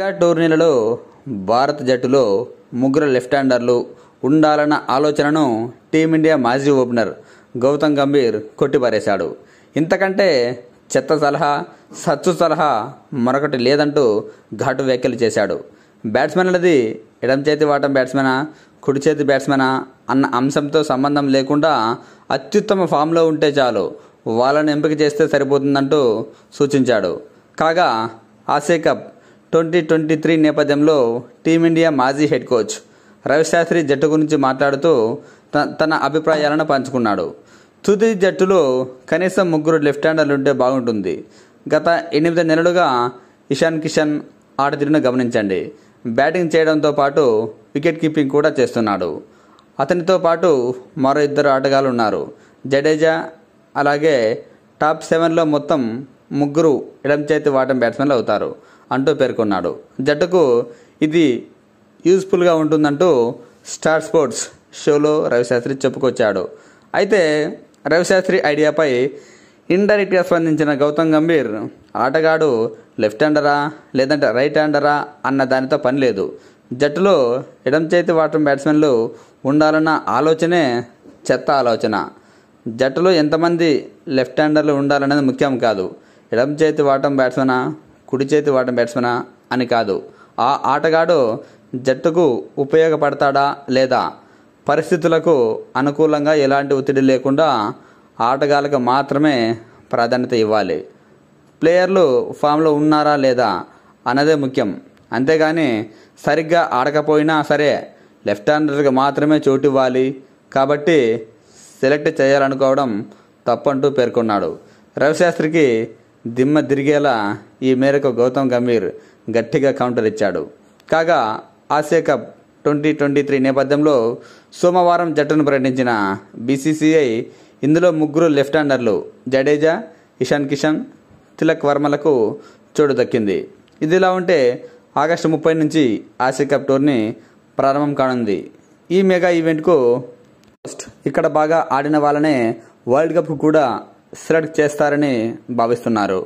mega టోర్నీలలో భారత జట్టులో ముగ్గురు లెఫ్ట్ హ్యాండర్లు ఉండాలన్న ఆలోచనను టీమిండియా మాజీ ఓపెనర్ గౌతమ్ గంభీర్ కొట్టిపారేశాడు ఇంతకంటే చెత్త సలహా సచ్చు సలహా మరొకటి లేదంటూ ఘాటు వ్యాఖ్యలు చేశాడు బ్యాట్స్మెన్ అనేది ఎడం చేతి వాటం బ్యాట్స్మెనా కుడి చేతి బ్యాట్స్మెనా అన్న అంశంతో సంబంధం లేకుండా అత్యుత్తమ ఫామ్లో ఉంటే చాలు వాళ్ళను ఎంపిక చేస్తే సరిపోతుందంటూ సూచించాడు కాగా Asia cup twenty twenty three నేపథ్యంలో టీమిండియా మాజీ హెడ్ కోచ్ రవిశాస్త్రి జట్టు గురించి మాట్లాడుతూ తన అభిప్రాయాలను పంచుకున్నాడు తుది జట్టులో కనీసం ముగ్గురు లెఫ్ట్ హ్యాండర్లు ఉంటే బాగుంటుంది గత ఎనిమిది నెలలుగా ఇషాన్ కిషన్ ఆడతీరును గమనించండి బ్యాటింగ్ చేయడంతో పాటు వికెట్ కీపింగ్ కూడా చేస్తున్నాడు అతనితో పాటు మరో ఇద్దరు ఆటగాళ్ళు ఉన్నారు జడేజా అలాగే టాప్ సెవెన్లో మొత్తం ముగ్గురు ఎడం చేతి వాటం బ్యాట్స్మెన్లు అవుతారు అంటూ పేర్కొన్నాడు జట్టుకు ఇది యూస్ఫుల్గా ఉంటుందంటూ స్టార్ స్పోర్ట్స్ షోలో రవిశాస్త్రి చెప్పుకొచ్చాడు అయితే రవిశాస్త్రి ఐడియాపై ఇండైరెక్ట్గా స్పందించిన గౌతమ్ గంభీర్ ఆటగాడు లెఫ్ట్ హ్యాండరా లేదంటే రైట్ హ్యాండరా అన్న దానితో పని లేదు జట్టులో ఎడం చేతి వాటం బ్యాట్స్మెన్లు ఉండాలన్న ఆలోచనే చెత్త ఆలోచన జట్టులో ఎంతమంది లెఫ్ట్ హ్యాండర్లు ఉండాలనేది ముఖ్యం కాదు ఎడమ చేతి వాటం బ్యాట్స్మెనా కుడి చేతి వాటం బ్యాట్స్మెనా అని కాదు ఆ ఆటగాడు జట్టుకు ఉపయోగపడతాడా లేదా పరిస్థితులకు అనుకూలంగా ఎలాంటి ఒత్తిడి లేకుండా ఆటగాళ్ళకు మాత్రమే ప్రాధాన్యత ఇవ్వాలి ప్లేయర్లు ఫామ్లో ఉన్నారా లేదా అన్నదే ముఖ్యం అంతేగాని సరిగ్గా ఆడకపోయినా సరే లెఫ్ట్ హ్యాండర్కి మాత్రమే చోటు ఇవ్వాలి కాబట్టి సెలెక్ట్ చేయాలనుకోవడం తప్పంటూ పేర్కొన్నాడు రవిశాస్త్రికి దిమ్మ తిరిగేలా ఈ మేరకు గౌతమ్ గంభీర్ గట్టిగా కౌంటర్ ఇచ్చాడు కాగా Asia cup twenty twenty three నేపథ్యంలో సోమవారం జట్టును ప్రకటించిన బీసీసీఐ ఇందులో ముగ్గురు లెఫ్ట్ హ్యాండర్లు జడేజా ఇషాన్ కిషన్ తిలక్ వర్మలకు చోటు దక్కింది ఇదిలా ఉంటే ఆగస్టు ముప్పై నుంచి ఆసియా కప్ టూర్ని ప్రారంభం కానుంది ఈ మెగా ఈవెంట్కు ఇక్కడ బాగా ఆడిన వాళ్ళనే వరల్డ్ కప్ కూడా సెలెక్ట్ చేస్తారని భావిస్తున్నారు